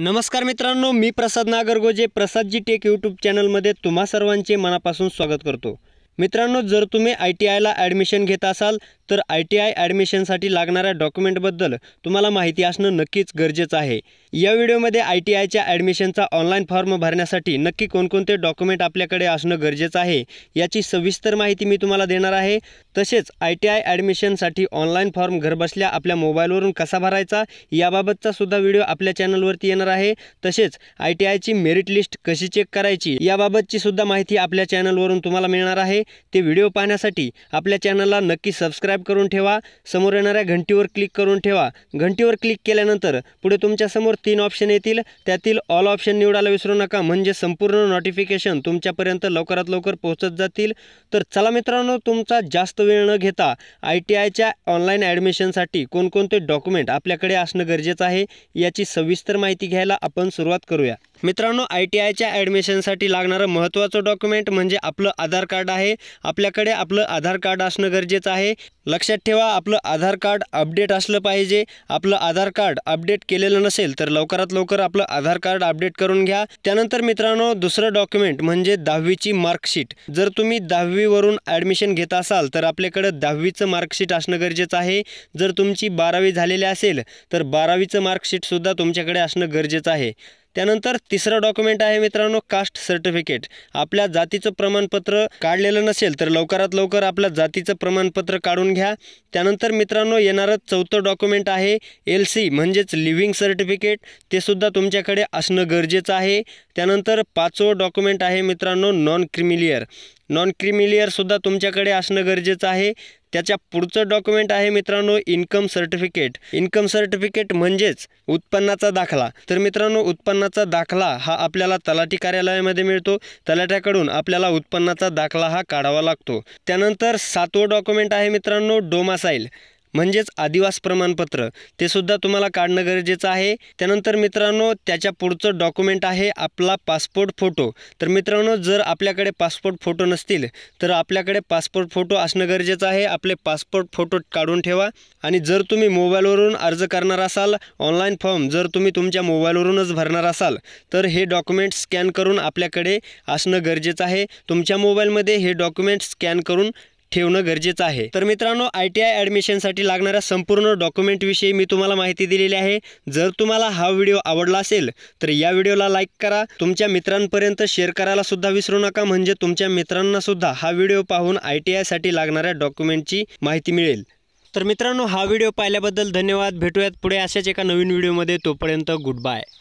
नमस्कार मित्रांनो मी प्रसाद नागरगोजे प्रसादजी टेक यूट्यूब चॅनलमध्ये तुम्हा सर्वांचे मनापासून स्वागत करतो मित्रांनो जर तुम्ही आय टी आयला ॲडमिशन घेत असाल तर आय टी आय ॲडमिशनसाठी लागणाऱ्या डॉक्युमेंटबद्दल तुम्हाला माहिती असणं नक्कीच गरजेचं आहे या व्हिडिओमध्ये आय टी आयच्या ॲडमिशनचा ऑनलाईन फॉर्म भरण्यासाठी नक्की कोणकोणते डॉक्युमेंट आपल्याकडे असणं गरजेचं आहे याची सविस्तर माहिती मी तुम्हाला देणार आहे तसेच आय टी आय ॲडमिशनसाठी ऑनलाईन फॉर्म घरबसल्या आपल्या मोबाईलवरून कसा भरायचा याबाबतचा सुद्धा व्हिडिओ आपल्या चॅनलवरती येणार आहे तसेच आय टी आयची मेरिट लिस्ट कशी चेक करायची याबाबतची सुद्धा माहिती आपल्या चॅनलवरून तुम्हाला मिळणार आहे ते व्हिडिओ पाहण्यासाठी आपल्या चॅनलला नक्की सबस्क्राईब सबस्क्राईब करून ठेवा समोर येणाऱ्या घंटीवर क्लिक करून ठेवा घंटीवर क्लिक केल्यानंतर पुढे तुमच्यासमोर तीन ऑप्शन येतील त्यातील ऑल ऑप्शन निवडायला विसरू नका म्हणजे संपूर्ण नोटिफिकेशन तुमच्यापर्यंत लवकरात लवकर पोहोचत जातील तर चला मित्रांनो तुमचा जास्त वेळ न घेता आय टी आयच्या ऑनलाईन ॲडमिशनसाठी कोणकोणते डॉक्युमेंट आपल्याकडे असणं गरजेचं आहे याची सविस्तर माहिती घ्यायला आपण सुरुवात करूया मित्रांनो आय टी आयच्या ॲडमिशनसाठी लागणारं महत्त्वाचं डॉक्युमेंट म्हणजे आपलं आधार कार्ड आहे आपल्याकडे आपलं आधार कार्ड असणं गरजेचं आहे लक्षात ठेवा आपलं आधार कार्ड अपडेट असलं पाहिजे आपलं आधार कार्ड अपडेट केलेलं नसेल तर लवकरात लवकर आपलं आधार कार्ड अपडेट करून घ्या त्यानंतर मित्रांनो दुसरं डॉक्युमेंट म्हणजे दहावीची मार्कशीट जर तुम्ही दहावीवरून ॲडमिशन घेत असाल तर आपल्याकडं दहावीचं मार्कशीट असणं गरजेचं आहे जर तुमची बारावी झालेली असेल तर बारावीचं मार्कशीटसुद्धा तुमच्याकडे असणं गरजेचं आहे त्यानंतर तिसरं डॉक्युमेंट आहे मित्रांनो कास्ट सर्टिफिकेट आपल्या जातीचं प्रमाणपत्र काढलेलं नसेल तर लवकरात लवकर आपल्या जातीचं प्रमाणपत्र काढून घ्या त्यानंतर मित्रांनो येणारं चौथं डॉक्युमेंट आहे एल सी म्हणजेच लिव्हिंग सर्टिफिकेट ते सुद्धा तुमच्याकडे असणं गरजेचं आहे त्यानंतर पाचवं डॉक्युमेंट आहे मित्रांनो नॉन क्रिमिलियर नॉन सुद्धा तुमच्याकडे असणं गरजेचं आहे त्याच्या पुढचं डॉक्युमेंट आहे मित्रांनो इन्कम सर्टिफिकेट इन्कम सर्टिफिकेट म्हणजेच उत्पन्नाचा दाखला तर मित्रांनो उत्पन्नाचा दाखला हा आपल्याला तलाठी कार्यालयामध्ये मिळतो तलाठ्याकडून आपल्याला उत्पन्नाचा दाखला हा काढावा लागतो त्यानंतर सातवं डॉक्युमेंट आहे मित्रांनो डोमासाईल म्हणजेच आदिवास प्रमाणपत्र ते सुद्धा तुम्हाला काढणं गरजेचं आहे त्यानंतर मित्रांनो त्याच्या पुढचं डॉक्युमेंट आहे आपला पासपोर्ट फोटो तर मित्रांनो जर आपल्याकडे पासपोर्ट फोटो नसतील तर आपल्याकडे पासपोर्ट फोटो असणं गरजेचं आहे आपले पासपोर्ट फोटो काढून ठेवा आणि जर तुम्ही मोबाईलवरून अर्ज करणार असाल ऑनलाईन फॉर्म जर तुम्ही तुमच्या मोबाईलवरूनच भरणार असाल तर हे डॉक्युमेंट स्कॅन करून आपल्याकडे असणं गरजेचं आहे तुमच्या मोबाईलमध्ये हे डॉक्युमेंट स्कॅन करून ठेवणं गरजेचं आहे तर मित्रांनो आय टी आय ॲडमिशनसाठी लागणाऱ्या संपूर्ण डॉक्युमेंटविषयी मी तुम्हाला माहिती दिलेली आहे जर तुम्हाला हा व्हिडिओ आवडला असेल तर या व्हिडिओला लाईक करा तुमच्या मित्रांपर्यंत शेअर करायला सुद्धा विसरू नका म्हणजे तुमच्या मित्रांना सुद्धा हा व्हिडिओ पाहून आय टी आयसाठी लागणाऱ्या डॉक्युमेंटची माहिती मिळेल तर मित्रांनो हा व्हिडिओ पाहिल्याबद्दल धन्यवाद भेटूयात पुढे अशाच एका नवीन व्हिडिओमध्ये तोपर्यंत गुड बाय